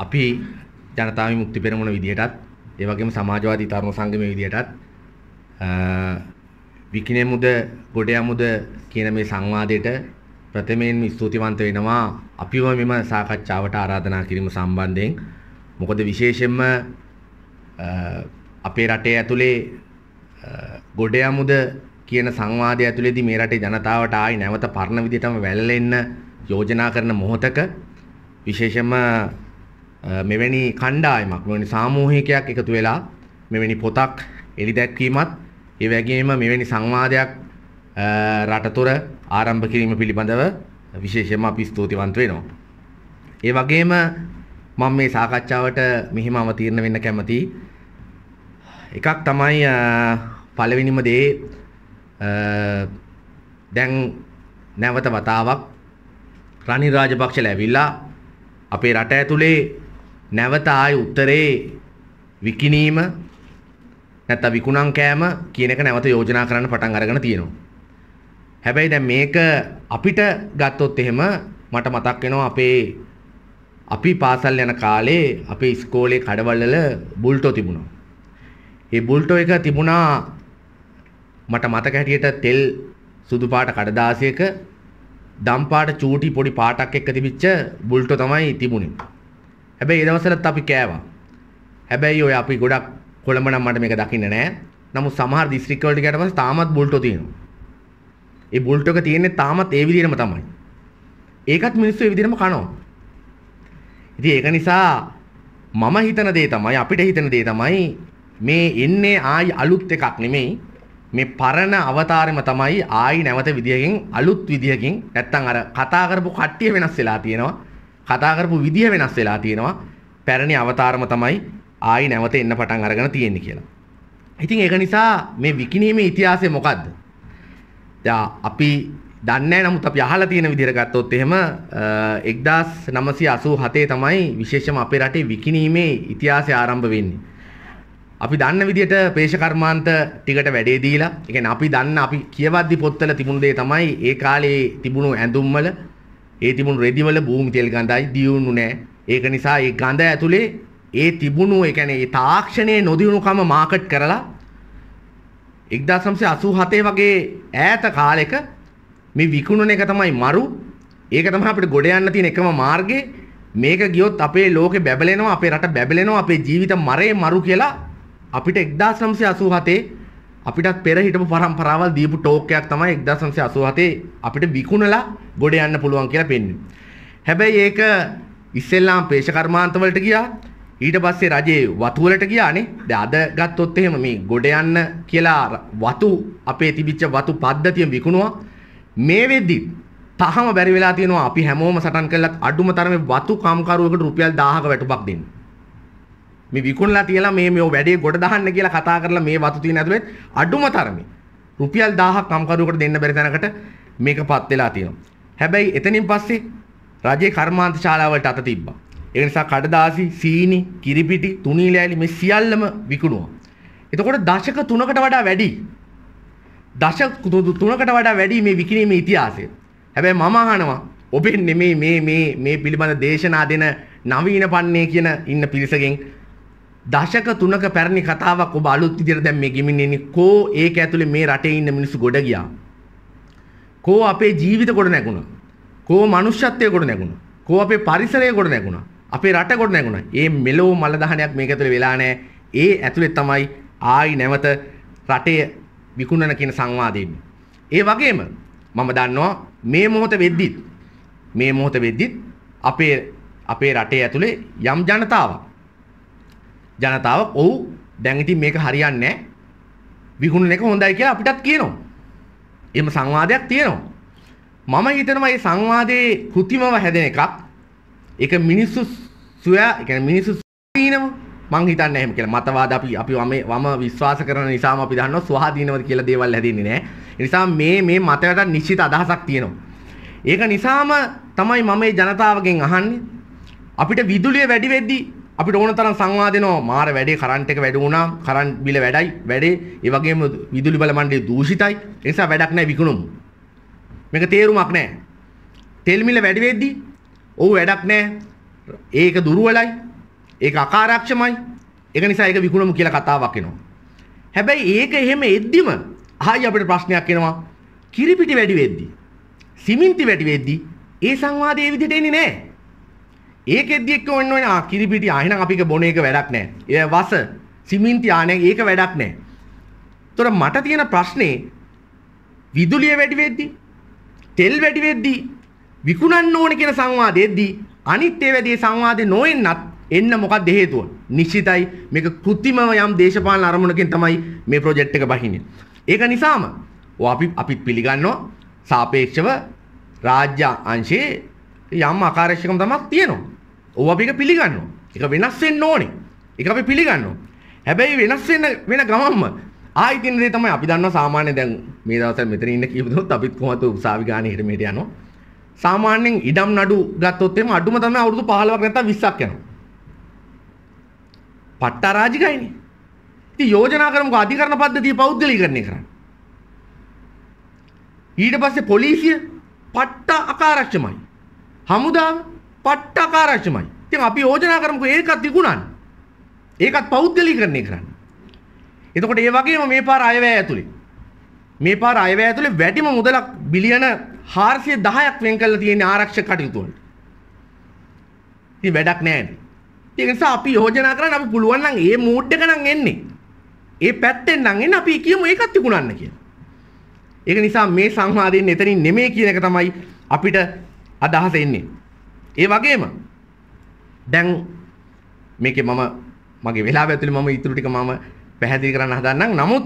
අපි ජනතාව මුක්ති පෙරමුණ විදිහටත් ඒ වගේම සමාජවාදී තරුණ සංගමයේ විදිහටත් විකිනෙමුද ගොඩයමුද කියන මේ සංවාදයට ප්‍රථමයෙන් ස්තුතිවන්ත වෙනවා අපිව මෙම සාකච්ඡාවට ආරාධනා කිරීම සම්බන්ධයෙන් මොකද විශේෂයෙන්ම අපේ රටේ ඇතුලේ ගොඩයමුද කියන සංවාදය ඇතුළේදී මේ රටේ ජනතාවට ආයි නැවත පරණ විදිහටම වැළලෙන්න යෝජනා කරන මොහොතක විශේෂයෙන්ම මෙවැනි කණ්ඩායමක් මෙවැනි සාමූහිකයක් එකතු වෙලා මෙවැනි පොතක් එලි දැක්වීමත් ඒ වගේම මෙවැනි සංවාදයක් රටතොර ආරම්භ කිරීම පිළිබඳව විශේෂයෙන්ම අපි ස්තුතිවන්ත වෙනවා. ඒ වගේම මම මේ සාකච්ඡාවට මෙහිම අවතීර්ණ වෙන්න කැමති. එකක් තමයි පළවෙනිම දේ දැන් නැවත වතාවක් රනිල් රාජපක්ෂ ලැබිලා අපේ රට ඇතුලේ නැවත ආයි උත්තරේ විකිනීම නැත්නම් විකුණම් කෑම කියන එක නැවත යෝජනා කරන්න පටන් අරගෙන තියෙනවා. හැබැයි දැන් මේක අපිට ගත්තොත් එහෙම මට මතක් වෙනවා අපේ අපි පාසල් යන කාලේ අපේ ඉස්කෝලේ කඩවලල බුල්ටෝ තිබුණා. ඒ බුල්ටෝ එක තිබුණා මට මතක හැටියට තෙල් සුදු පාට කඩදාසියක දම් පාට චූටි පොඩි පාටක් එක්ක තිබිච්ච බුල්ටෝ තමයි තිබුණේ. හැබැයි ඒ දවස්වලත් අපි කෑවා. හැබැයි ඔය අපි ගොඩක් කොළඹ නම් මට මේක දකින්න නෑ. නමුත් සමහර දිස්ත්‍රික්ක වලට ගියාට පස්සේ තාමත් බුල්ටෝ තියෙනවා. ඒ බුල්ටෝ එක තියෙන්නේ තාමත් ඒ විදිහටම තමයි. ඒකත් මිනිස්සු ඒ විදිහටම කනවා. ඉතින් ඒක නිසා මම හිතන දේ තමයි අපිට හිතන දේ තමයි මේ එන්නේ ආයි අලුත් එකක් නෙමෙයි මේ පරණ අවතාරෙම තමයි ආයි නැවත විදියකින් අලුත් විදියකින් නැත්තම් අර කතා කරපු කට්ටිය වෙනස් වෙලා තියෙනවා කතා කරපු විදිහ වෙනස් වෙලා තියෙනවා. පැරණි අවතාරම තමයි ආයි නැවත එන්න පටන් අරගෙන තියෙන්නේ කියලා. ඉතින් ඒක නිසා මේ විකිණීමේ ඉතිහාසය මොකද්ද? දැන් අපි දන්නේ නමුත් අපි අහලා තියෙන විදිහට ගත්තොත් එහෙම 1987 තමයි විශේෂම අපේ රටේ විකිණීමේ ඉතිහාසය ආරම්භ වෙන්නේ. අපි දන්න විදිහට පේෂ කර්මාන්ත ටිකට වැඩේ දීලා, ඒ කියන්නේ අපි දන්න අපි කියවද්දි පොත්වල තිබුණු දේ තමයි ඒ කාලේ තිබුණු ඇඳුම්වල ඒ තිබුණු රෙදිවල භූමි තෙල් ගඳයි දියුණු නෑ. ඒක නිසා ඒ ගඳ ඇතුලේ ඒ තිබුණු ඒ කියන්නේ ඒ තාක්ෂණයේ නොදියුණුකම මාකට් කරලා 1987 වගේ ඈත කාලෙක මේ විකුණන එක තමයි මරු. ඒක තමයි අපිට ගොඩ යන්න තියෙන එකම මාර්ගේ. මේක ගියොත් අපේ ලෝකෙ බැබලෙනවා, අපේ රට බැබලෙනවා, අපේ ජීවිත මරේ මරු කියලා අපිට 1987 අපිටත් පෙර හිටපු පරම්පරාවල් දීපු ටෝක්කයක් තමයි 1987 අපිට විකුණලා ගොඩ යන්න පුළුවන් කියලා පෙන්වන්නේ. හැබැයි ඒක ඉස්සෙල්ලාම පේෂකර්මාන්ත වලට ගියා. ඊට පස්සේ රජේ වතු වලට ගියානේ. දැන් අද ගත්තොත් එහෙම මේ ගොඩ යන්න කියලා වතු අපේ තිබිච්ච වතු පද්ධතිය විකුණුවා. මේ වෙද්දි තහම බැරි වෙලා තියෙනවා අපි හැමෝම සටන් කළත් අඩුම තරමේ වතු කම්කරුවෙකුට රුපියල් 1000ක වැටුපක් දෙන්න. මේ විකුණලා තියලා මේ මේ වැඩේ ගොඩ දාන්න කියලා කතා කරලා මේ වතු තියෙන ඇතුලේ අඩුම තරමේ රුපියල් 1000ක් කම්කරුවෙකුට දෙන්න බැරි තැනකට මේකපත් වෙලා තියෙනවා. හැබැයි එතනින් පස්සේ රජයේ කර්මාන්ත ශාලාවලට අත තිබ්බා. ඒ නිසා කඩදාසි, සීනි, කිරිපිටි, තුනීලෑලි මේ සියල්ලම විකුණුවා. එතකොට දශක 3කට වඩා වැඩි දශක 3කට වඩා වැඩි මේ විකිණීමේ ඉතිහාසය. හැබැයි මම අහනවා ඔබෙන් නෙමේ මේ මේ මේ පිළිබඳ දේශනා දෙන නවීන පන්නේ කියන ඉන්න පිරිසගෙන් දශක තුනක පැරණි කතාවක් ඔබ අලුත් විදිහට දැන් මේ ගෙමින් එන්නේ කෝ ඒක ඇතුලේ මේ රටේ ඉන්න මිනිස්සු ගොඩ ගියා. කෝ අපේ ජීවිත ගොඩ නැගුණා. කෝ මනුෂ්‍යත්වය ගොඩ නැගුණා. කෝ අපේ පරිසරය ගොඩ නැගුණා. අපේ රට ගොඩ නැගුණා. මේ මෙලෝ මල දහනයක් මේක ඇතුලේ වෙලා නැහැ. ඒ ඇතුලේ තමයි ආයි නැවත රටේ විකුණන කියන සංවාදෙ ඒ වගේම මම දන්නවා මේ මොහොත වෙද්දිත් මේ මොහොත වෙද්දිත් අපේ අපේ රටේ ඇතුලේ යම් ජනතාවක් ජනතාවක් ඔව් දැන් ඉතින් මේක හරියන්නේ නැහැ. විකුණන එක හොඳයි කියලා අපිටත් කියනවා. එහෙම සංවාදයක් තියෙනවා. මම හිතනවා මේ සංවාදයේ કૃතිමව හැදෙන එකක් ඒක මිනිස්සු සුවයා ඒ කියන්නේ මිනිස්සු සුවීනම මං හිතන්නේ එහෙම කියලා. මතවාද අපි අපි වම විශ්වාස කරන නිසාම අපි දන්නවා ස්වාධීනවද කියලා දේවල් හැදෙන්නේ නැහැ. ඒ නිසා මේ මේ මතයට නිශ්චිත අදහසක් තියෙනවා. ඒක නිසාම තමයි මම මේ ජනතාවගෙන් අහන්නේ අපිට විදුලිය වැඩි වෙද්දී අපිට ඕන තරම් සංවාදෙනවා මාර වැඩේ කරන්ට් එක වැඩි වුණා කරන්ට් බිල වැඩයි වැඩේ ඒ වගේම විදුලි බල මණ්ඩලය දූෂිතයි ඒ නිසා වැඩක් නැහැ විකුණුම් මේක තේරුමක් නැහැ තෙල් මිල වැඩි වෙද්දී ඔව් වැඩක් නැහැ ඒක දුර්වලයි ඒක අකාරක්ෂමයි ඒක නිසා ඒක විකුණමු කියලා කතාවක් එනවා හැබැයි ඒක එහෙම එද්දිම ආයි අපිට ප්‍රශ්නයක් එනවා කිරිපිටි වැඩි වෙද්දී සිමෙන්ති වැඩි වෙද්දී ඒ සංවාදයේ විදිහට එන්නේ නැහැ ඒකෙදදි එක්ක ඔන්න ඕනේ ආ කිරිපිටි ආයෙනම් අපික බොන එක වැඩක් නැහැ. ඒ වස සිමෙන්ති ආනේ ඒක වැඩක් නැහැ. ඒතොර මට තියෙන ප්‍රශ්නේ විදුලිය වැඩි වෙද්දි තෙල් වැඩි වෙද්දි විකුණන්න ඕනේ කියන සංවාදයේදී අනිත් ඒ වැඩි සංවාදේ නොවෙන්නත් එන්න මොකක්ද හේතුව? නිශ්චිතයි මේක કૃතිමව යම් දේශපාලන අරමුණකින් තමයි මේ ප්‍රොජෙක්ට් එක බහින්නේ. ඒක නිසාම අපි අපි පිළිගන්නවා සාපේක්ෂව රාජ්‍ය අංශයේ යම් අකාර්යක්ෂකම් තමයි තියෙනවා. ඕවා අපි එක පිළිගන්නවා. ඒක වෙනස් වෙන්න ඕනේ. ඒක අපි පිළිගන්නවා. හැබැයි වෙනස් වෙන වෙන ගමන්ම ආයි තියෙන දේ තමයි අපි දන්නවා සාමාන්‍ය දැන් මේ දවස්වල මෙතන ඉන්න කීපදොත් අපිත් කොහොමද උසාවි ගානේ හිට මෙහෙට යනවා. සාමාන්‍යයෙන් ඉඩම් නඩු ගත්තොත් එහෙම අඩුම තමයි අවුරුදු 15ක් නැත්තම් 20ක් යනවා. පට්ටාරාජිකයිනේ. ඉතින් යෝජනා කරමුකෝ අධිකරණ පද්ධතිය පෞද්ගලීකරණය කරන්න. ඊට පස්සේ පොලිසිය පට්ට අකාරක්ෂමයි. හමුදාව පට්ටාකාරාශමයි. ඉතින් අපි යෝජනා කරමුකෝ ඒකත් විකුණන්න. ඒකත් පෞද්ගලීකරණය කරන්න. එතකොට ඒ වගේම මේ පාර අයවැය ඇතුලේ මේ පාර අයවැය ඇතුලේ වැඩිම මුදලක් බිලියන 410ක් වෙන් කරලා තියෙන ආරක්ෂක කටයුතු වලට. ඉතින් වැඩක් නැහැ. ඒ නිසා අපි යෝජනා කරන්න අපි පුළුවන් නම් ඒ මූඩ් එක නම් එන්නේ. ඒ පැත්තෙන් නම් එන්නේ අපි කියමු ඒකත් විකුණන්න කියලා. ඒක නිසා මේ සංවාදයෙන් එතනින් නෙමෙයි කියන එක තමයි අපිට අදහස එන්නේ. ඒ වගේම දැන් මේකේ මම මගේ වෙලාව ඇතුළේ මම ඊටු ටික මම පැහැදිලි කරන්න හදන්නම්. නමුත්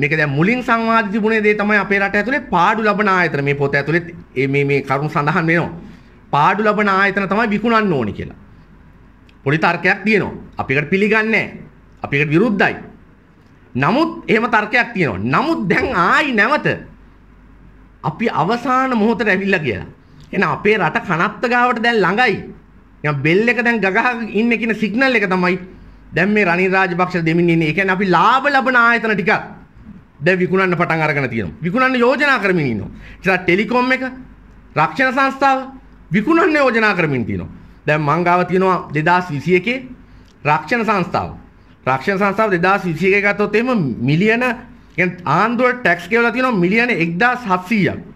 මේක දැන් මුලින් සංවාදිත තිබුණේ දේ තමයි අපේ රට ඇතුලේ පාඩු ලබන ආයතන මේ පොත ඇතුලේ මේ මේ මේ කරුණු සඳහන් වෙනවා. පාඩු ලබන ආයතන තමයි විකුණන්න ඕනි කියලා. පොඩි තර්කයක් තියෙනවා. අපිකට පිළිගන්නේ නැහැ. අපිකට විරුද්ධයි. නමුත් එහෙම තර්කයක් තියෙනවා. නමුත් දැන් ආයි නැවත අපි අවසාන මොහොතට ඇවිල්ලා කියලා. එහෙනම් අපේ රට කනත්ත ගාවට දැන් ළඟයි. එහෙනම් බෙල් එක දැන් ගගහ ඉන්නේ කියන සිග්නල් එක තමයි දැන් මේ රනිල් රාජපක්ෂ දෙමින් ඉන්නේ. ඒ කියන්නේ අපි ලාභ ලබන ආයතන ටිකක් දැන් විකුණන්න පටන් අරගෙන තියෙනවා. විකුණන්න යෝජනා කරමින් ඉන්නවා. ඉතින් ටෙලිකොම් එක, රක්ෂණ සංස්ථාව විකුණන්න යෝජනා කරමින් තියෙනවා. දැන් මං ගාව තියෙනවා 2021 රක්ෂණ සංස්ථාව. රක්ෂණ සංස්ථාව 2021 ගත්තොත් එහෙම මිලියන කියන්නේ ආන්දෝලන ටැක්ස් ගෙවලා තියෙනවා මිලියන 1700ක්.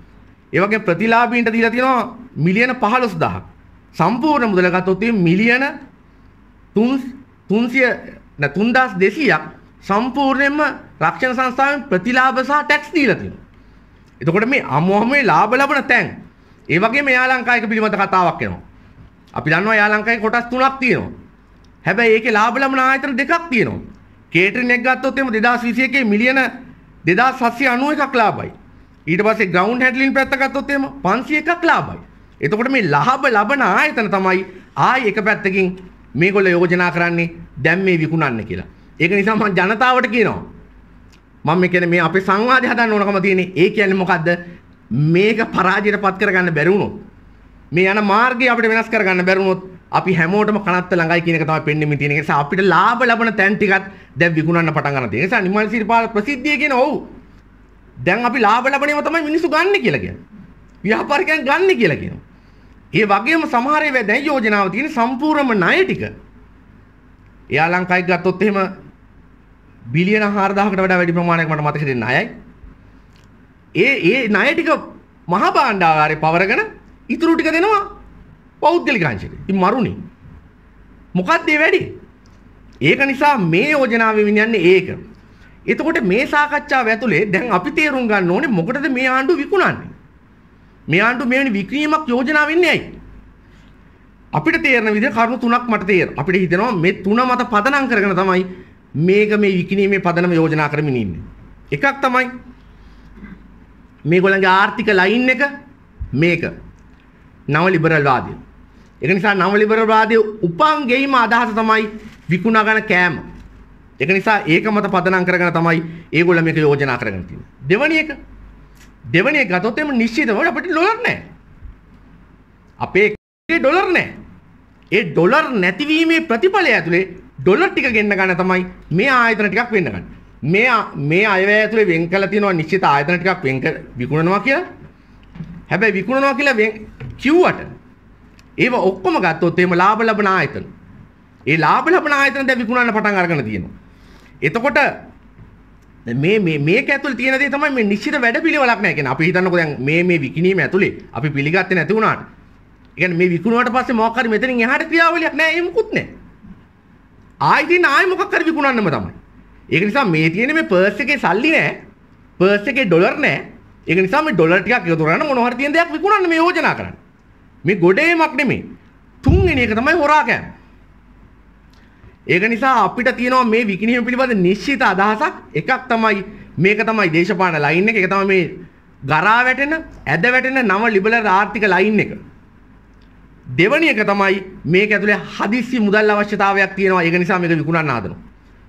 ඒ වගේ ප්‍රතිලාභීන්ට දීලා තියෙනවා මිලියන 15000ක්. සම්පූර්ණ මුදල ගත්තොත් මිලියන 300 3200ක් සම්පූර්ණයෙන්ම රක්ෂණ සංස්ථාවෙන් ප්‍රතිලාභ සහ ටැක්ස් දීලා තියෙනවා. එතකොට මේ අමෝහමේ ලාභ ලබන තැන් ඒ වගේම යා ලංකායක පිළිබඳ කතාවක් එනවා. අපි දන්නවා යා ලංකාවේ කොටස් තුනක් තියෙනවා. හැබැයි ඒකේ ලාභ ලබන ආයතන දෙකක් තියෙනවා. කේටරින් එක ගත්තොත් එහෙම 2021 මිලියන 2791ක් ලාභයි. ඊට පස්සේ ග්‍රවුන්ඩ් හැන්ඩ්ලින් පැත්ත ගත්තොත් එහෙම 501ක් ලාභයි. එතකොට මේ ලාභ ලබන ආයතන තමයි ආයි එක පැත්තකින් මේගොල්ලෝ යෝජනා කරන්නේ දැන් මේ විකුණන්න කියලා. ඒක නිසා මම ජනතාවට කියනවා මම මේ කියන්නේ මේ අපේ සංවාදය හදන්න ඕනකම තියෙන්නේ. ඒ කියන්නේ මොකද්ද? මේක පරාජයට පත් කරගන්න බැරි වුණොත් මේ යන මාර්ගය අපිට වෙනස් කරගන්න බැරි වුණොත් අපි හැමෝටම කනත්ත ළඟයි කියන එක තමයි පෙන්වමින් තියෙන. ඒ නිසා අපිට ලාභ ලබන තැන් ටිකත් දැන් විකුණන්න පටන් ගන්න තියෙනවා. ඒ නිසා නිමල් සිරිපාල ප්‍රසිද්ධිය කියන ඔව් දැන් අපි ලාභ ලැබණේම තමයි මිනිස්සු ගන්න කියලා කියන්නේ. ව්‍යාපාරිකයන් ගන්න කියලා කියනවා. ඒ වගේම සමහර ඒවා දැන් යෝජනාව තියෙන සම්පූර්ණම ණය ටික. එයා ලංකාවේ ගත්තොත් එහෙම බිලියන 4000කට වඩා වැඩි ප්‍රමාණයක් මට මතක දෙන්න ණයයි. ඒ ඒ ණය ටික මහ භාණ්ඩාගාරේ පවරගෙන ඉතුරු ටික දෙනවා පෞද්ගලික අංශයට. ඉතින් මරුනේ. මොකක්ද ඒ වැඩි? ඒක නිසා මේ යෝජනාවේ විනියන්නේ ඒක. එතකොට මේ සාකච්ඡාව ඇතුලේ දැන් අපි තේරුම් ගන්න ඕනේ මොකටද මේ ආණ්ඩුව විකුණන්නේ? මේ ආණ්ඩුව මෙවැනි වික්‍රීමක් යෝජනා වෙන්නේ ඇයි? අපිට තේරෙන විදිහ කරුණු තුනක් මට තේරෙනවා. අපිට හිතෙනවා මේ තුන මත පදනම් කරගෙන තමයි මේක මේ විකිණීමේ පදනම යෝජනා කරමින් ඉන්නේ. එකක් තමයි මේගොල්ලන්ගේ ආර්ථික ලයින් එක මේක. නව ලිබරල් වාදය. ඒක නිසා නව ලිබරල් වාදයේ උපන් ගෙයිම අදහස තමයි විකුණා ගන්න කෑම. ඒක නිසා ඒක මත පදනම් කරගෙන තමයි ඒගොල්ලෝ මේක යෝජනා කරගෙන තියෙන්නේ. දෙවැනි එක දෙවැනි එක ගත්තොත් එම නිශ්චිතව අපිට ඩොලර් නැහැ. අපේ ඩොලර් නැහැ. ඒ ඩොලර් නැතිවීමේ ප්‍රතිඵලය ඇතුලේ ඩොලර් ටික ගෙන්න ගන්න තමයි මේ ආයතන ටිකක් වෙන්න ගන්න. මේ මේ අයවැය ඇතුලේ වෙන් කරලා තියෙනවා නිශ්චිත ආයතන ටිකක් වෙන් කර විකුණනවා කියලා. හැබැයි විකුණනවා කියලා කිව්වට ඒව ඔක්කොම ගත්තොත් එහෙම ලාභ ලබන ආයතන. ඒ ලාභ ලබන ආයතන දැන් විකුණන්න පටන් අරගෙන තියෙනවා. එතකොට මේ මේක ඇතුළ තියෙන දේ තමයි මේ නිශ්චිත වැඩ පිළිවෙලක් නැහැ කියන්නේ අපි හිතන්නකෝ දැන් මේ මේ විකිණීම ඇතුලේ අපි පිළිගත්තේ නැති වුණාට කියන්නේ මේ විකුණුවාට පස්සේ මොකක් හරි මෙතනින් එහාට ක්‍රියාවලියක් නැහැ ඒ මුකුත් නැහැ ආයි දින ආයි මොකක් හරි විකුණන්නම තමයි ඒක නිසා මේ තියෙන මේ පර්ස් එකේ සල්ලි නැහැ පර්ස් එකේ ඩොලර් නැහැ ඒක නිසා මේ ඩොලර් ටිකක් එකතු කරන්න මොනවා හරි තියෙන දෙයක් විකුණන්න මේ යෝජනා කරන්නේ මේ ගොඩේමක් නෙමෙයි තුන්වෙනි එක තමයි හොරා කෑම ඒක නිසා අපිට තියෙනවා මේ විකිණීම පිළිබඳ නිශ්චිත අදහසක් එකක් තමයි මේක තමයි දේශපාලන ලයින් එක ඒක තමයි මේ ගරා වැටෙන ඇද වැටෙන නව ලිබරල් ආර්ථික ලයින් එක දෙවැනි එක තමයි මේක ඇතුලේ හදිස්සි මුදල් අවශ්‍යතාවයක් තියෙනවා ඒක නිසා මේක විකුණන්න හදනවා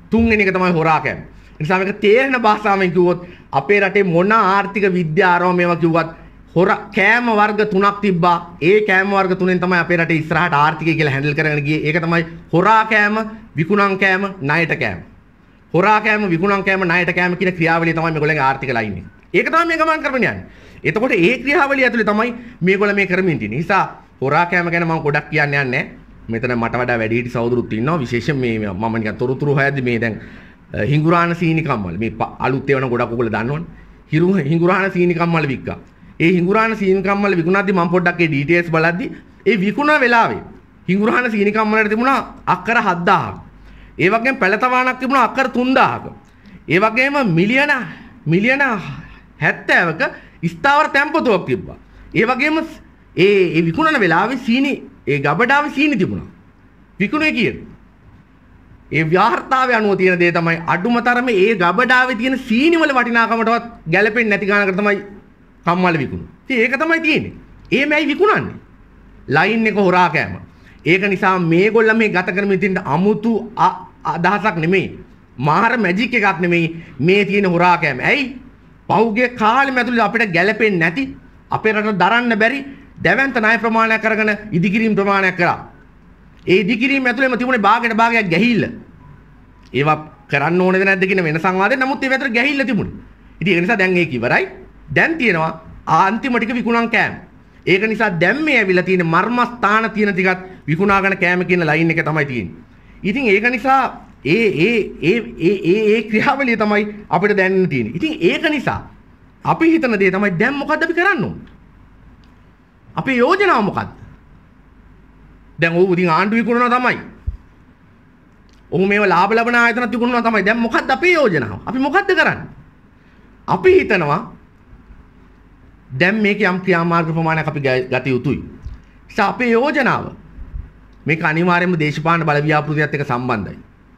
තුන්වෙනි එක තමයි හොරාකෑම ඒ නිසා මේක තේරෙන භාෂාවෙන් කිව්වොත් අපේ රටේ මොන ආර්ථික විද්‍යාරෝ මේවා කිව්වත් හොර කෑම වර්ග තුනක් තිබ්බා ඒ කෑම වර්ග තුනෙන් තමයි අපේ රටේ ඉස්සරහට ආර්ථිකය කියලා හැන්ඩල් කරගෙන ගියේ ඒක තමයි හොරා කෑම විකුණන් කෑම ණයට කෑම. හොරා කෑම විකුණන් කෑම ණයට කෑම කියන ක්‍රියාවලිය තමයි මේගොල්ලන්ගේ ආර්ථික ලයින් එක. ඒක තමයි මේ ගමන් කරගෙන යන්නේ. එතකොට ඒ ක්‍රියාවලිය ඇතුලේ තමයි මේගොල්ලෝ මේ කරමින් තියෙන්නේ. නිසා හොරා කෑම ගැන මම ගොඩක් කියන්න යන්නේ නැහැ. මෙතන මට වඩා වැඩිහිටි සහෝදරුත් ඉන්නවා. විශේෂයෙන් මේ මම නිකන් තොරතුරු හොයද්දි මේ දැන් හිඟුරාණ සීනි කම්මල් මේ අලුත් ඒවන ගොඩක් ඔයගොල්ලෝ දන්නවනේ. හිරු හිඟුරාණ සීනි කම්මල් වික්කා. ඒ හිඟුරාණ සීනි කම්මල් විකුණද්දි මම පොඩ්ඩක් ඒ ඩීටේල්ස් බලද්දි ඒ විකුණා වෙලාවේ හිඟුරහන සීනිකම්මලට තිබුණා අක්කර 7000ක්. ඒ වගේම පැලතවානක් තිබුණා අක්කර 3000ක. ඒ වගේම මිලියන මිලියන 70ක ස්ථාවර තැන්පතුවක් තිබ්බා. ඒ වගේම ඒ ඒ විකුණන වෙලාවේ සීනි ඒ ගබඩාවේ සීනි තිබුණා. විකුණේ කියන්නේ. ඒ ව්‍යාර්ථාවේ අනුව තියෙන දේ තමයි අඩුම තරමේ ඒ ගබඩාවේ තියෙන සීනි වල වටිනාකමටවත් ගැළපෙන්නේ නැති ගානකට තමයි කම්මල විකුණුවේ. ඉතින් ඒක තමයි තියෙන්නේ. ඒ මේයි විකුණන්නේ. ලයින් එක හොරා කෑම. ඒක නිසා මේගොල්ල මේ ගත කරමින් තින්න අමුතු අදහසක් නෙමෙයි. මාර මැජික් එකක් නෙමෙයි මේ තියෙන හොරා කෑම. ඇයි? පහුගිය කාලෙම ඇතුළේ අපිට ගැළපෙන්නේ නැති අපේ රට දරන්න බැරි දැවැන්ත ණය ප්‍රමාණයක් කරගෙන ඉදිකිරීම් ප්‍රමාණයක් කරා. ඒ ඉදිකිරීම් ඇතුළේම තිබුණේ භාගයට භාගයක් ගැහිල්ල. ඒවා කරන්න ඕනේද නැද්ද කියන වෙන සංවාදයක්. නමුත් ඒව ඇතර ගැහිල්ල තිබුණේ. ඉතින් ඒ නිසා දැන් ඒක ඉවරයි. දැන් තියෙනවා අන්තිම ටික විකුණන් කෑම. ඒක නිසා දැන් මේ ඇවිල්ලා තියෙන මර්මස්ථාන තියෙන ටිකත් විකුණාගෙන කෑම කියන ලයින් එක තමයි තියෙන්නේ. ඉතින් ඒක නිසා ඒ ඒ ඒ ඒ ඒ ඒ ක්‍රියාවලිය තමයි අපිට දැනෙන්න තියෙන්නේ. ඉතින් ඒක නිසා අපි හිතන දේ තමයි දැන් මොකද්ද අපි කරන්න ඕන? අපේ යෝජනාව මොකද්ද? දැන් ඌ ඉතින් ආණ්ඩු විකුණනවා තමයි. ඔහු මේව ලාභ ලබන ආයතනත් විකුණනවා තමයි. දැන් මොකද්ද අපේ යෝජනාව? අපි මොකද්ද කරන්නේ? අපි හිතනවා දැන් මේක යම් ක්‍රියාමාර්ග ප්‍රමාණයක් අපි ගත යුතුයි. ඒ අපේ යෝජනාව මේක අනිවාර්යයෙන්ම දේශපාලන බල ව්‍යාපෘතියත් එක්ක සම්බන්ධයි.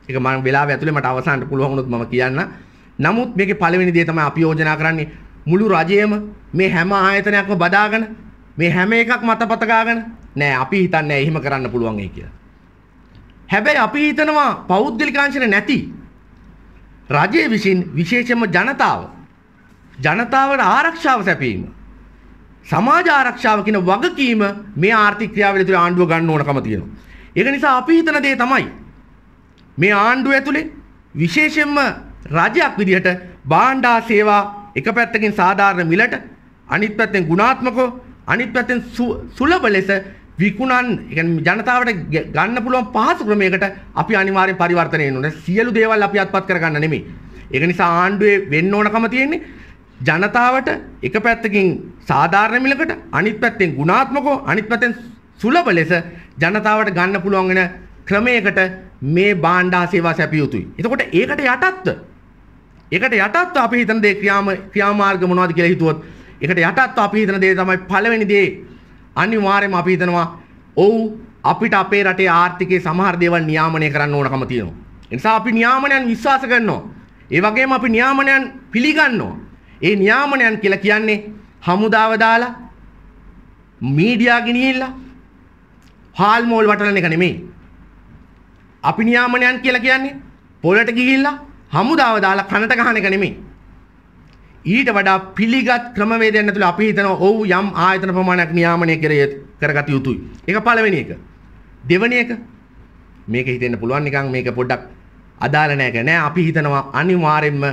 ඒක මම වෙලාව ඇතුලේ මට අවසන්ට පුළුවන් වුණොත් මම කියන්න. නමුත් මේකේ පළවෙනි දේ තමයි අපි යෝජනා කරන්නේ මුළු රජයේම මේ හැම ආයතනයක්ම බදාගෙන මේ හැම එකක් මතපත ගාගෙන නෑ අපි හිතන්නේ එහෙම කරන්න පුළුවන් ඒ කියලා. හැබැයි අපි හිතනවා පෞද්ගලික අංශන නැති රජය විසින් විශේෂම ජනතාව ජනතාවට ආරක්ෂාව සැපීම සමාජ ආරක්ෂාව කියන වගකීම මේ ආර්ථික ක්‍රියාවලිය තුළ ආණ්ඩුව ගන්න ඕනකම තියෙනවා. ඒක නිසා අපි හිතන දේ තමයි මේ ආණ්ඩුව ඇතුලේ විශේෂයෙන්ම රජයක් විදිහට බාණ්ඩා සේවා එක පැත්තකින් සාධාරණ මිලට අනිත් පැත්තෙන් ගුණාත්මකව අනිත් පැත්තෙන් සුලබ ලෙස විකුණන් ජනතාවට ගන්න පුළුවන් පහසු ක්‍රමයකට අපි අනිවාර්යෙන් පරිවර්තනය වෙන්න ඕනේ. සියලු දේවල් අපි අත්පත් කරගන්න නෙමෙයි. ඒක නිසා ආණ්ඩුවේ වෙන්න ඕනකම තියෙන්නේ ජනතාවට එක පැත්තකින් සාධාරණ මිලකට අනිත් පැත්තෙන් ගුණාත්මකව අනිත් පැත්තෙන් සුලභ ලෙස ජනතාවට ගන්න පුළුවන් වෙන ක්‍රමයකට මේ බාණ්ඩා සේවා සැපිය යුතුයි. එතකොට ඒකට යටත්ව ඒකට යටත්ව අපි හිතන දේ ක්‍රියාම ක්‍රියාමාර්ග මොනවද කියලා හිතුවොත් ඒකට යටත්ව අපි හිතන දේ තමයි පළවෙනි දේ අනිවාර්යයෙන්ම අපි හිතනවා ඔව් අපිට අපේ රටේ ආර්ථිකයේ සමහර දේවල් නියාමනය කරන්න ඕනකම තියෙනවා. ඒ නිසා අපි නියාමනයන් විශ්වාස කරනවා. ඒ වගේම අපි නියාමනයන් පිළිගන්නවා. ඒ නියාමනයන් කියලා කියන්නේ හමුදාව දාලා මීඩියා ගෙනිහිල්ලා හාල් මෝල් වටලන එක නෙමෙයි. අපි නියාමනයන් කියලා කියන්නේ පොළට ගිහිල්ලා හමුදාව දාලා කනට ගහන එක නෙමෙයි. ඊට වඩා පිළිගත් ක්‍රමවේදයන් ඇතුළේ අපි හිතනවා ඔව් යම් ආයතන ප්‍රමාණයක් නියාමනය කරගත යුතුයි. ඒක පළවෙනි එක. දෙවෙනි එක මේක හිතෙන්න පුළුවන් නිකන් මේක පොඩ්ඩක් අදාළ නැහැ නෑ අපි හිතනවා අනිවාර්යෙන්ම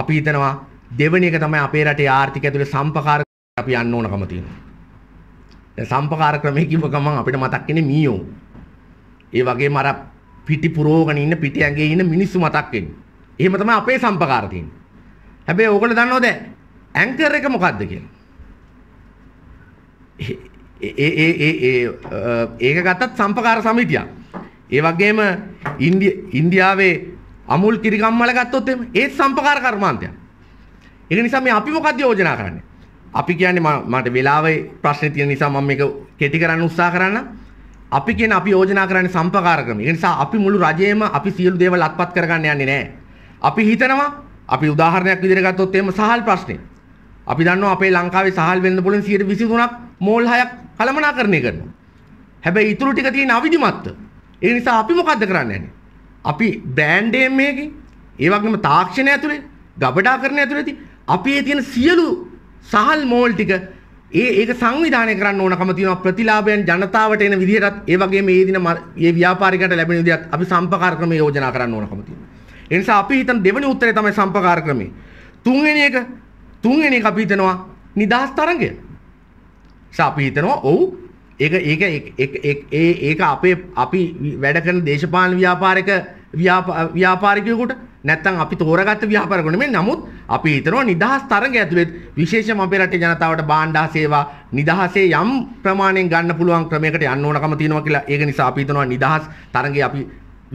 අපි හිතනවා දෙවෙනි එක තමයි අපේ රටේ ආර්ථිකය ඇතුලේ සම්පකාර අපි යන්න ඕනකම තියෙනවා. දැන් සම්පකාර ක්‍රමයේ කිව්ව ගමන් අපිට මතක් වෙන්නේ මීයෝ. ඒ වගේම අර පිටි පුරෝගණ ඉන්න පිටි ඇඟේ ඉන්න මිනිස්සු මතක් වෙන්නේ. එහෙම තමයි අපේ සම්පකාර තියෙන්නේ. හැබැයි ඕගොල්ලෝ දන්නවද ඇන්කර් එක මොකද්ද කියලා? ඒ ඒ ඒ ඒ ඒක ගත්තත් සම්පකාර සමිතියක්. ඒ වගේම ඉන්දියාවේ අමුල් කිරිකම්මල ගත්තොත් එහෙම ඒත් සම්පකාර කර්මාන්තයක්. ඒක නිසා මේ අපි මොකද්ද යෝජනා කරන්නේ? අපි කියන්නේ මට වෙලාවේ ප්‍රශ්නේ තියෙන නිසා මම මේක කෙටි කරන්න උත්සාහ කරන්න. අපි කියන අපි යෝජනා කරන්නේ සම්පකාර ක්‍රම. ඒ නිසා අපි මුළු රජයේම අපි සියලු දේවල් අත්පත් කරගන්න යන්නේ නැහැ. අපි හිතනවා අපි උදාහරණයක් විදිහට ගත්තොත් එහෙම සහල් ප්‍රශ්නේ. අපි දන්නවා අපේ ලංකාවේ සහල් වෙන්න පුළුවන් 123ක් මෝල් 6ක් කළමනාකරණය කරනවා. හැබැයි ඊටු ටික තියෙන අවිධිමත්ත. ඒ නිසා අපි මොකද්ද කරන්න යන්නේ? අපි බ්‍රෑන්ඩ් එකේ මේකේ ඒ වගේම තාක්ෂණය ඇතුලේ ගබඩාකරණය ඇතුලේදී අපේ තියෙන සියලු සහල් මෝල් ටික ඒ ඒක සංවිධානය කරන්න ඕනකම තියෙනවා ප්‍රතිලාභයන් ජනතාවට එන විදිහටත් ඒ වගේම මේ දින මේ ව්‍යාපාරිකයන්ට ලැබෙන විදිහට අපි සම්පකාර ක්‍රම යෝජනා කරන්න ඕනකම තියෙනවා. ඒ නිසා අපි හිතන දෙවෙනි උත්තරේ තමයි සම්පකාර ක්‍රමය. තුන්වෙනි එක තුන්වෙනි එක අපි හිතනවා නිදහස් තරඟය. නිසා අපි හිතනවා ඔව් ඒක ඒක ඒක ඒක අපේ අපි වැඩ කරන දේශපාලන ව්‍යාපාරික ව්‍යාපාරිකයෙකුට නැත්තම් අපි තෝරගත්ත ව්‍යාපාරගුණ මේ නමුත් අපි හිතනවා නිදහස් තරඟ ඇතුළේ විශේෂම අපේ රටේ ජනතාවට බාණ්ඩා සේවා නිදහසේ යම් ප්‍රමාණයෙන් ගන්න පුළුවන් ක්‍රමයකට යන්න ඕනකම තියෙනවා කියලා ඒක නිසා අපි හිතනවා නිදහස් තරඟේ අපි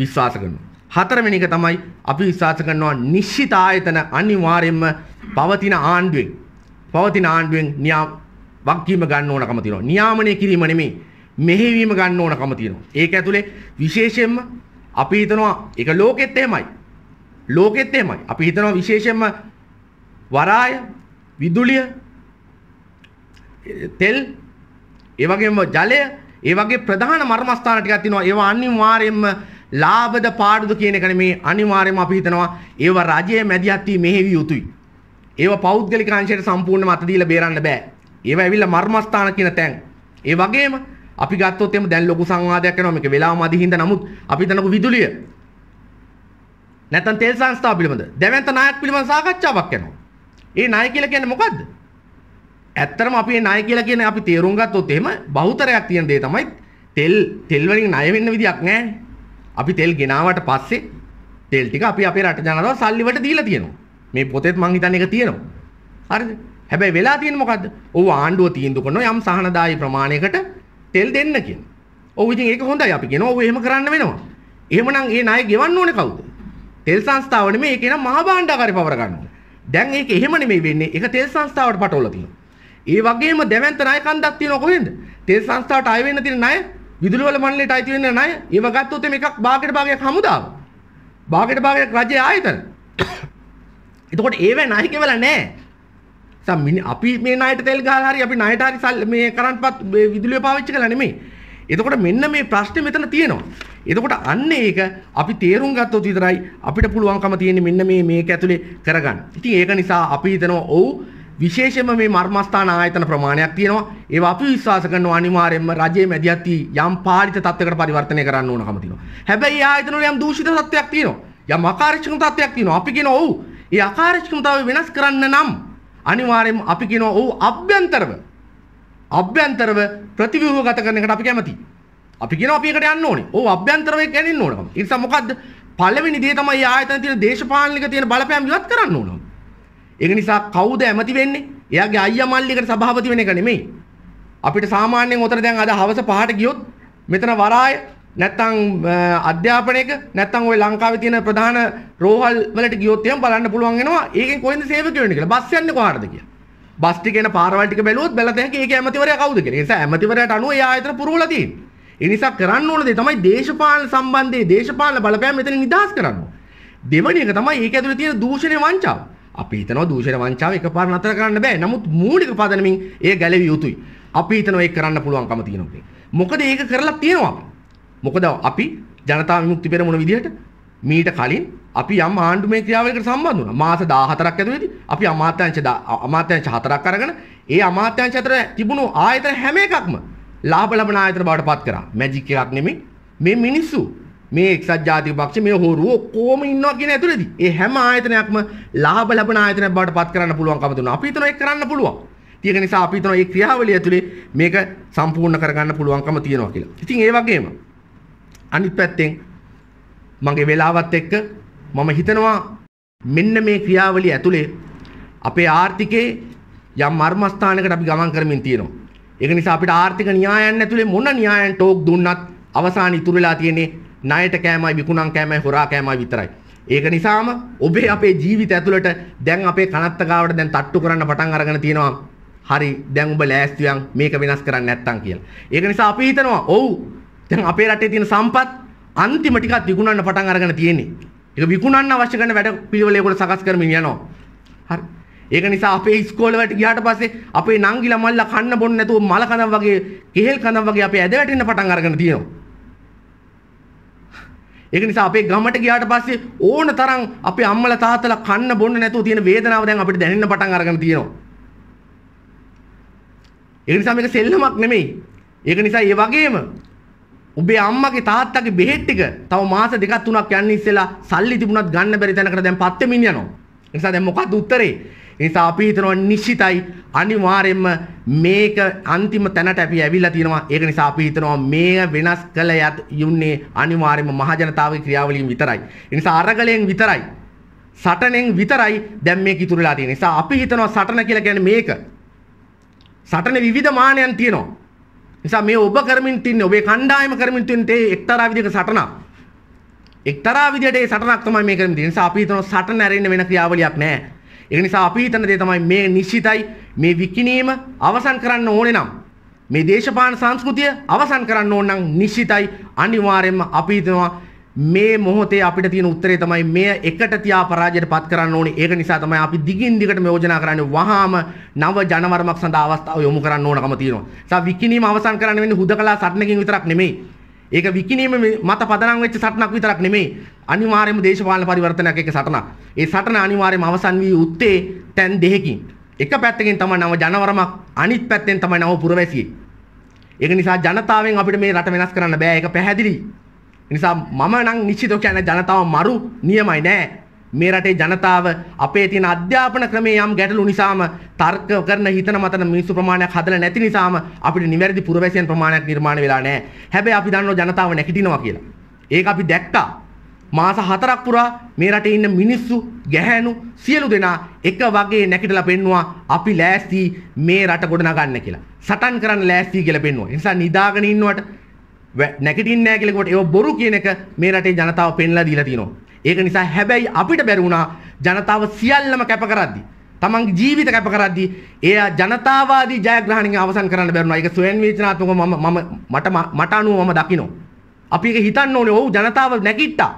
විශ්වාස කරනවා හතරවෙනි එක තමයි අපි විශ්වාස කරනවා නිශ්චිත ආයතන අනිවාර්යයෙන්ම පවතින ආණ්ඩුවෙන් පවතින ආණ්ඩුවෙන් නියාම වගකීම ගන්න ඕනකම තියෙනවා නියාමනය කිරීම නෙමෙයි මෙහෙවීම ගන්න ඕනකම තියෙනවා ඒක ඇතුලේ විශේෂයෙන්ම අපි හිතනවා ඒක ලෝකෙත් එහෙමයි ලෝකෙත් එහෙමයි. අපි හිතනවා විශේෂයෙන්ම වරාය, විදුලිය, තෙල්, ඒ වගේම ජලය, ඒ වගේ ප්‍රධාන මර්මස්ථාන ටිකක් තියෙනවා. ඒවා අනිවාර්යයෙන්ම ලාභද පාඩුද කියන එක නෙමේ අනිවාර්යයෙන්ම අපි හිතනවා ඒවා රජයේ මැදිහත් වී මෙහෙවිය යුතුයි. ඒවා පෞද්ගලික අංශයට සම්පූර්ණයෙන්ම අත දීලා බේරන්න බෑ. ඒවා ඇවිල්ලා මර්මස්ථාන කියන තැන්. ඒ වගේම අපි ගත්තොත් එම දැන් ලොකු සංවාදයක් වෙනවා මේක වෙලාවම අදහිඳ නමුත් අපි හිතනකො විදුලිය නැත්නම් තෙල් සංස්ථා පිළිබඳ දැවැන්ත නායක පිළිබඳ සාකච්ඡාවක් යනවා. ඒ නාය කියලා කියන්නේ මොකද්ද? ඇත්තටම අපි මේ ණය කියලා කියන්නේ අපි තේරුම් ගත්තොත් එහෙම බහුතරයක් තියෙන දේ තමයි තෙල් තෙල් වලින් ණය වෙන්න විදියක් නැහැ. අපි තෙල් ගෙනාවට පස්සේ තෙල් ටික අපි අපේ රට ජනතාව සල්ලිවට දීලා තියෙනවා. මේ පොතේත් මං හිතන්නේ ඒක තියෙනවා. හරිද? හැබැයි වෙලා තියෙන්නේ මොකද්ද? ඔව් ආණ්ඩුව තීන්දුව කරනවා යම් සහනදායි ප්‍රමාණයකට තෙල් දෙන්න කියන. ඔව් ඉතින් ඒක හොඳයි අපි කියනවා. ඔව් එහෙම කරන්න වෙනවා. එහෙමනම් මේ ණය ගෙවන්න ඕනේ කවුද? තෙල් සංස්ථාවනේ මේ කියන මහා භාණ්ඩාකාරය පවර ගන්නවා. දැන් ඒක එහෙම නෙමෙයි වෙන්නේ. ඒක තෙල් සංස්ථාවට පටවලා තියෙනවා. ඒ වගේම දැවැන්ත ණය කන්දක් තියෙනවා කොහෙන්ද? තෙල් සංස්ථාවට අය වෙන්න තියෙන ණය, විදුලි වල මණ්ඩලයට අයිති වෙන්න ණය. ඒව ගත්තොත් මේ එකක් භාගයට භාගයක් හමුදාව. භාගයට භාගයක් රජයේ ආයතන. එතකොට ඒව ණය කෙවල නැහැ. සම් අපි මේ ණයට තෙල් ගහලා හරි අපි ණයට හරි මේ කරන්ට්පත් විදුලිය පාවිච්චි කළා නෙමෙයි. එතකොට මෙන්න මේ ප්‍රශ්නේ මෙතන තියෙනවා. එතකොට අන්න ඒක අපි තේරුම් ගත්තොත් විතරයි අපිට පුළුවන්කම තියෙන්නේ මෙන්න මේ මේක ඇතුලේ කරගන්න. ඉතින් ඒක නිසා අපි හිතනවා ඔව් විශේෂයෙන්ම මේ මර්මස්ථාන ආයතන ප්‍රමාණයක් තියෙනවා. ඒවා අපි විශ්වාස කරනවා අනිවාර්යයෙන්ම රජයේ මැදිහත්ති යම් පාලිත තත්ත්වයකට පරිවර්තනය කරන්න ඕනකම තියෙනවා. හැබැයි ආයතන වල යම් දූෂිත තත්ත්වයක් තියෙනවා. යම් අකාර්යක්ෂම තත්ත්වයක් තියෙනවා. අපි කියනවා ඔව්. ඒ අකාර්යක්ෂමතාවය වෙනස් කරන්න නම් අනිවාර්යයෙන්ම අපි කියනවා ඔව් අභ්‍යන්තරව අභ්‍යන්තරව ප්‍රතිව්‍යුහගත කරන එකට අපි කැමතියි. අපි කියන අපි එකට යන්න ඕනේ. ඕ අභ්‍යන්තරවයක් ගැනින්න ඕනකම. ඒ නිසා මොකද්ද? පළවෙනි දේ තමයි ආයතන තියෙන දේශපාලනික තියෙන බලපෑම් ඉවත් කරන්න ඕන. ඒක නිසා කවුද ඇමති වෙන්නේ? එයාගේ අයියා මල්ලිකට සභාපති වෙන එක නෙමෙයි. අපිට සාමාන්‍යයෙන් උතර දැන් අද හවස පහට ගියොත් මෙතන වරාය නැත්තම් අධ්‍යාපනයක නැත්තම් ওই ලංකාවේ තියෙන ප්‍රධාන රෝහල් වලට ගියොත් එහෙම බලන්න පුළුවන් වෙනවා. ඒකෙන් කොහෙන්ද සේවකයෝ වෙන්නේ කියලා. බස් යන්නේ කොහාටද කියලා. බස් ටික එන පාරවල් ටික බැලුවොත් බැලත හැකි ඒකේ ඇමතිවරයා කවුද කියලා. ඒ නිසා ඇමතිවරයාට අනුව ඒ ආයතන පුරවලා තියෙන්නේ. එනිසා කරන්න ඕන දේ තමයි දේශපාලන සම්බන්ධයේ දේශපාලන බලපෑම් මෙතන නිදහස් කරන්න. දෙවැනි එක තමයි ඒක ඇතුලේ තියෙන දූෂණේ වංචාව. අපි හිතනවා දූෂණ වංචාව එකපාර නතර කරන්න බෑ. නමුත් මූලික පදනමින් ඒ ගැලවිය යුතුයි. අපි හිතනවා ඒක කරන්න පුළුවන්කම තියෙනවා මොකද ඒක කරලා තියෙනවා. මොකද අපි ජනතා විමුක්ති පෙරමුණ විදිහට මීට කලින් අපි යම් ආණ්ඩුමය ක්‍රියාවලියකට සම්බන්ධ වුණා. මාස 14ක් ඇතුළතදී අපි අමාත්‍යාංශ අමාත්‍යාංශ හතරක් අරගෙන ඒ අමාත්‍යාංශ අතර තිබුණු ආයතන හැම එකක්ම ලාභ ලබන ආයතන බවට පත් කරා. මැජික් එකක් නෙමෙයි. මේ මිනිස්සු මේ එක්සත් ජාතික පක්ෂ මේ හොරුව කොහොම ඉන්නවා කියන ඇතුළේදී ඒ හැම ආයතනයක්ම ලාභ ලබන ආයතනයක් බවට පත් කරන්න පුළුවන්කම දුන්නා. අපි හිතනවා ඒක කරන්න පුළුවන්. ඒක නිසා අපි හිතනවා මේ ක්‍රියාවලිය ඇතුලේ මේක සම්පූර්ණ කරගන්න පුළුවන්කම තියෙනවා කියලා. ඉතින් ඒ වගේම අනිත් පැත්තෙන් මගේ වෙලාවත් එක්ක මම හිතනවා මෙන්න මේ ක්‍රියාවලිය ඇතුලේ අපේ ආර්ථිකයේ යම් මර්මස්ථානයකට අපි ගමන් කරමින් තියෙනවා. ඒක නිසා අපිට ආර්ථික න්‍යායන් ඇතුලේ මොන න්‍යායන් ටෝක් දුන්නත් අවසාන ඉතුරුලා තියෙන්නේ ණයට කෑමයි විකුණන් කෑමයි හොරා කෑමයි විතරයි. ඒක නිසාම ඔබේ අපේ ජීවිත ඇතුළට දැන් අපේ කනත්ත ගාවට දැන් තට්ටු කරන්න පටන් අරගෙන තියෙනවා. හරි දැන් ඔබ ලෑස්තියන් මේක වෙනස් කරන්න නැත්තම් කියලා. ඒක නිසා අපි හිතනවා ඔව් දැන් අපේ රටේ තියෙන සම්පත් අන්තිම ටිකක් විකුණන්න පටන් අරගෙන තියෙන්නේ. ඒක විකුණන්න අවශ්‍ය කරන වැඩ පිළිවෙලේකට සකස් කරමින් යනවා. හරි ඒක නිසා අපේ ඉස්කෝල වලට ගියාට පස්සේ අපේ නංගිලා මල්ලා කන්න බොන්න නැතුව මල කනවා වගේ කෙහෙල් කනවා වගේ අපි ඇද වැටෙන්න පටන් අරගෙන තියෙනවා. ඒක නිසා අපේ ගමට ගියාට පස්සේ ඕන තරම් අපේ අම්මලා තාත්තලා කන්න බොන්න නැතුව තියෙන වේදනාව දැන් අපිට දැනෙන්න පටන් අරගෙන තියෙනවා. ඒක නිසා මේක සෙල්ලමක් නෙමෙයි. ඒක නිසා ඒ වගේම ඔබේ අම්මගේ තාත්තගේ බෙහෙත් ටික තව මාස දෙකක් තුනක් යන්න ඉස්සෙලා සල්ලි තිබුණත් ගන්න බැරි තැනකට දැන් පත් වෙමින් යනවා. ඒ නිසා දැන් මොකද්ද උත්තරේ? නිසා අපි හිතනවා නිශ්චිතයි අනිවාර්යයෙන්ම මේක අන්තිම තැනට අපි ඇවිල්ලා තියෙනවා. ඒක නිසා අපි හිතනවා මේ වෙනස් කළ යුන්නේ අනිවාර්යයෙන්ම මහජනතාවගේ ක්‍රියාවලියෙන් විතරයි. ඒ නිසා අරගලයෙන් විතරයි. සටනෙන් විතරයි දැන් මේක ඉතුරුලා තියෙන්නේ. නිසා අපි හිතනවා සටන කියලා කියන්නේ මේක. සටනේ විවිධ මානයන් තියෙනවා. නිසා මේ ඔබ කරමින් තින්නේ ඔබේ කණ්ඩායම කරමින් තින්නේ එක්තරා විදිහක සටනක්. එක්තරා විදිහට ඒ සටනක් තමයි මේ කරන්නේ. නිසා අපි හිතනවා සටන ඇරෙන්න වෙන ක්‍රියාවලියක් නැහැ. ඒ නිසා අපි හිතන දේ තමයි මේ නිශ්චිතයි මේ විකිණීම අවසන් කරන්න ඕනේ නම් මේ දේශපාලන සංස්කෘතිය අවසන් කරන්න ඕන නම් නිශ්චිතයි අනිවාර්යයෙන්ම අපි හිතනවා මේ මොහොතේ අපිට තියෙන උත්තරේ තමයි මෙය එකට තියා පරාජයට පත් කරන්න ඕනේ. ඒක නිසා තමයි අපි දිගින් දිගටම යෝජනා කරන්නේ වහාම නව ජනවරමක් සඳහා අවස්ථාව යොමු කරන්න ඕනකම තියෙනවා. සා විකිණීම අවසන් කරන්න වෙන්නේ හුදකලා සටනකින් විතරක් නෙමෙයි. ඒක විකිණීම මත පදනම් වෙච්ච සටනක් විතරක් නෙමෙයි අනිවාර්යයෙන්ම දේශපාලන පරිවර්තනයක් එක්ක සටනක්. ඒ සටන අනිවාර්යයෙන්ම අවසන් වී උත්තේ තැන් දෙකකින්. එක පැත්තකින් තමයි නව ජනවරමක් අනිත් පැත්තෙන් තමයි නව පුරවැසියෙක්. ඒක නිසා ජනතාවෙන් අපිට මේ රට වෙනස් කරන්න බෑ ඒක පැහැදිලි. නිසා මම නම් නිශ්චිතව කියන්නේ ජනතාව මරු නියමයි නෑ මේ රටේ ජනතාව අපේ තියෙන අධ්‍යාපන ක්‍රමේ යම් ගැටලු නිසාම තර්ක කරන හිතන මතන මිනිස්සු ප්‍රමාණයක් හදලා නැති නිසාම අපිට නිවැරදි පුරවැසියන් ප්‍රමාණයක් නිර්මාණය වෙලා නැහැ. හැබැයි අපි දන්නවා ජනතාව නැගිටිනවා කියලා. ඒක අපි දැක්කා. මාස හතරක් පුරා මේ රටේ ඉන්න මිනිස්සු ගැහැණු සියලු දෙනා එක වගේ නැගිටලා පෙන්නවා අපි ලෑස්ති මේ රට ගොඩනගන්න කියලා. සටන් කරන්න ලෑස්ති කියලා පෙන්නවා. ඒ නිසා නිදාගෙන ඉන්නවට නැගිටින්නේ නැහැ කියලා ඒව බොරු කියන එක මේ රටේ ජනතාව පෙන්ලා දීලා තියෙනවා. ඒක නිසා හැබැයි අපිට බැරි ජනතාව සියල්ලම කැප කරද්දී තමන්ගේ ජීවිත කැප කරද්දී එයා ජනතාවාදී ජයග්‍රහණයෙන් අවසන් කරන්න බැරුණා. ඒක ස්වයං විචනාත්මකව මම මම මට මට අනුව මම දකිනවා. අපි ඒක හිතන්න ඕනේ. ඔව් ජනතාව නැගිට්ටා.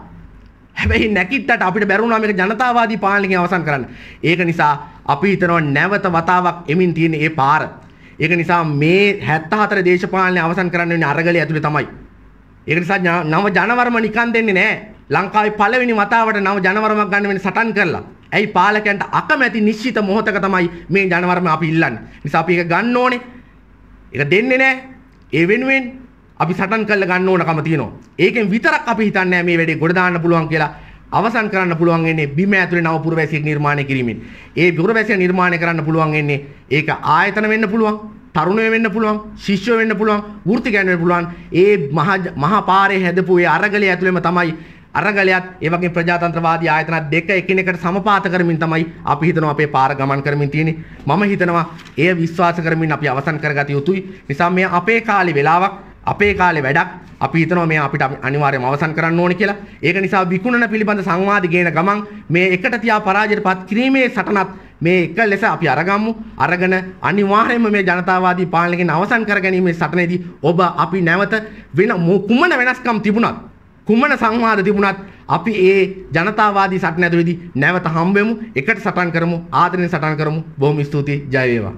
හැබැයි නැගිට්ටට අපිට බැරුණා මේක ජනතාවාදී පාලනයෙන් අවසන් කරන්න. ඒක නිසා අපි හිතනවා නැවත වතාවක් එමින් තියෙන මේ පාර. ඒක නිසා මේ 74 දේශපාලනය අවසන් කරන්න වෙන්නේ අරගලයේ ඇතුලේ තමයි. ඒක නිසා නව ජනවර්ම නිකන් දෙන්නේ නැහැ. ලංකාවේ පළවෙනි වතාවට නව ජනවරමක් ගන්න වෙන සටන් කරලා. ඇයි පාලකයන්ට අකමැති නිශ්චිත මොහොතක තමයි මේ ජනවරම අපි ඉල්ලන්නේ. නිසා අපි ඒක ගන්න ඕනේ. ඒක දෙන්නේ නැහැ. ඒ වෙනුවෙන් අපි සටන් කරලා ගන්න ඕනකම තියෙනවා. ඒකෙන් විතරක් අපි හිතන්නේ මේ වැඩේ ගොඩ දාන්න පුළුවන් කියලා. අවසන් කරන්න පුළුවන් වෙන්නේ බිම ඇතුලේ නව පුරවැසියෙක් නිර්මාණය කිරීමෙන්. ඒ පුරවැසිය නිර්මාණය කරන්න පුළුවන් වෙන්නේ ඒක ආයතන වෙන්න පුළුවන්, තරුණය වෙන්න පුළුවන්, ශිෂ්‍යය වෙන්න පුළුවන්, වෘත්තිකයන් වෙන්න පුළුවන්. ඒ මහා මහා පාරේ හැදපු ඒ අරගලයේ ඇතුළෙම තමයි අරගලයත් ඒ වගේ ප්‍රජාතන්ත්‍රවාදී ආයතන දෙක එකිනෙකට සමපාත කරමින් තමයි අපි හිතනවා අපේ පාර ගමන් කරමින් තියෙන්නේ. මම හිතනවා එය විශ්වාස කරමින් අපි අවසන් කරගත යුතුයි. නිසා මේ අපේ කාලේ වෙලාවක් අපේ කාලේ වැඩක් අපි හිතනවා මේ අපිට අනිවාර්යයෙන්ම අවසන් කරන්න ඕනේ කියලා. ඒක නිසා විකුණන පිළිබඳ සංවාද ගේන ගමන් මේ එකට තියා පරාජයටපත් කිරීමේ සටනත් මේ එක ලෙස අපි අරගමු. අරගෙන අනිවාර්යයෙන්ම මේ ජනතාවාදී පාලනයෙන් අවසන් කර ගැනීමේ සටනේදී ඔබ අපි නැවත වෙන කුමන වෙනස්කම් තිබුණත් කුමන සංවාද තිබුණත් අපි ඒ ජනතාවාදී සටන ඇතුළේදී නැවත හම්බෙමු එකට සටන් කරමු ආදරෙන් සටන් කරමු බොහොම ස්තුතියි ජය වේවා